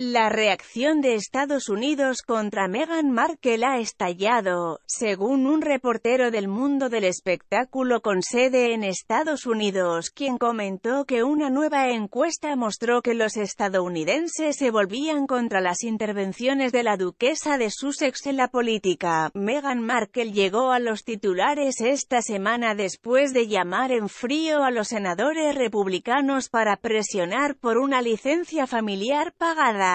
La reacción de Estados Unidos contra Meghan Markle ha estallado, según un reportero del mundo del espectáculo con sede en Estados Unidos, quien comentó que una nueva encuesta mostró que los estadounidenses se volvían contra las intervenciones de la duquesa de Sussex en la política. Meghan Markle llegó a los titulares esta semana después de llamar en frío a los senadores republicanos para presionar por una licencia familiar pagada.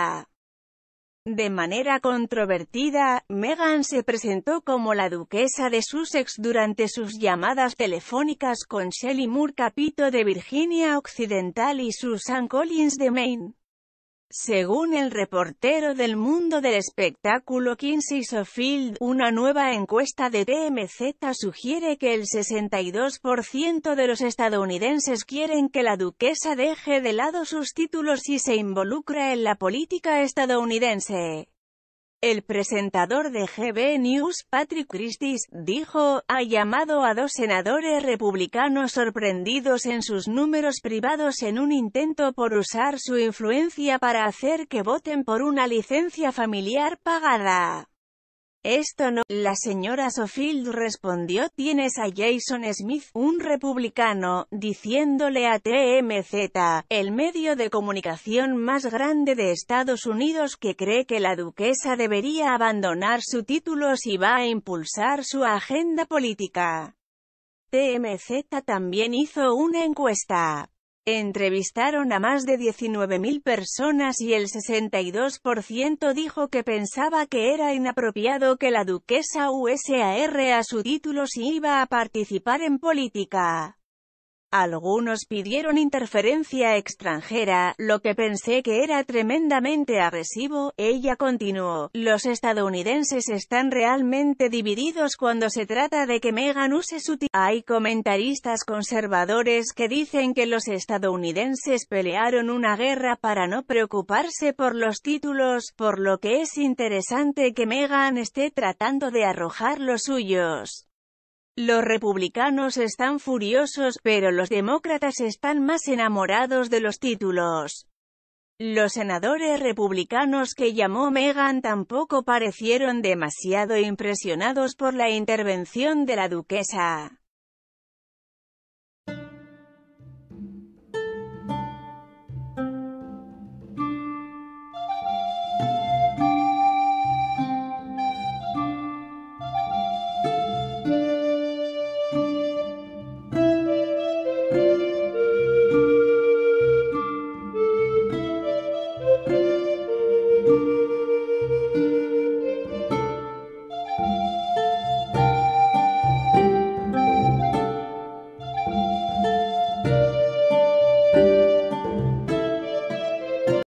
De manera controvertida, Meghan se presentó como la duquesa de Sussex durante sus llamadas telefónicas con Shelley Moore Capito de Virginia Occidental y Susan Collins de Maine. Según el reportero del mundo del espectáculo Kinsey Sofield, una nueva encuesta de TMZ sugiere que el 62% de los estadounidenses quieren que la duquesa deje de lado sus títulos y se involucre en la política estadounidense. El presentador de GB News, Patrick Christie, dijo, ha llamado a dos senadores republicanos sorprendidos en sus números privados en un intento por usar su influencia para hacer que voten por una licencia familiar pagada. Esto no, la señora Sofield respondió, tienes a Jason Smith, un republicano, diciéndole a TMZ, el medio de comunicación más grande de Estados Unidos que cree que la duquesa debería abandonar su título si va a impulsar su agenda política. TMZ también hizo una encuesta Entrevistaron a más de 19.000 personas y el 62% dijo que pensaba que era inapropiado que la duquesa USAR a su título si iba a participar en política. Algunos pidieron interferencia extranjera, lo que pensé que era tremendamente agresivo, ella continuó. Los estadounidenses están realmente divididos cuando se trata de que Meghan use su Hay comentaristas conservadores que dicen que los estadounidenses pelearon una guerra para no preocuparse por los títulos, por lo que es interesante que Meghan esté tratando de arrojar los suyos. Los republicanos están furiosos, pero los demócratas están más enamorados de los títulos. Los senadores republicanos que llamó Meghan tampoco parecieron demasiado impresionados por la intervención de la duquesa.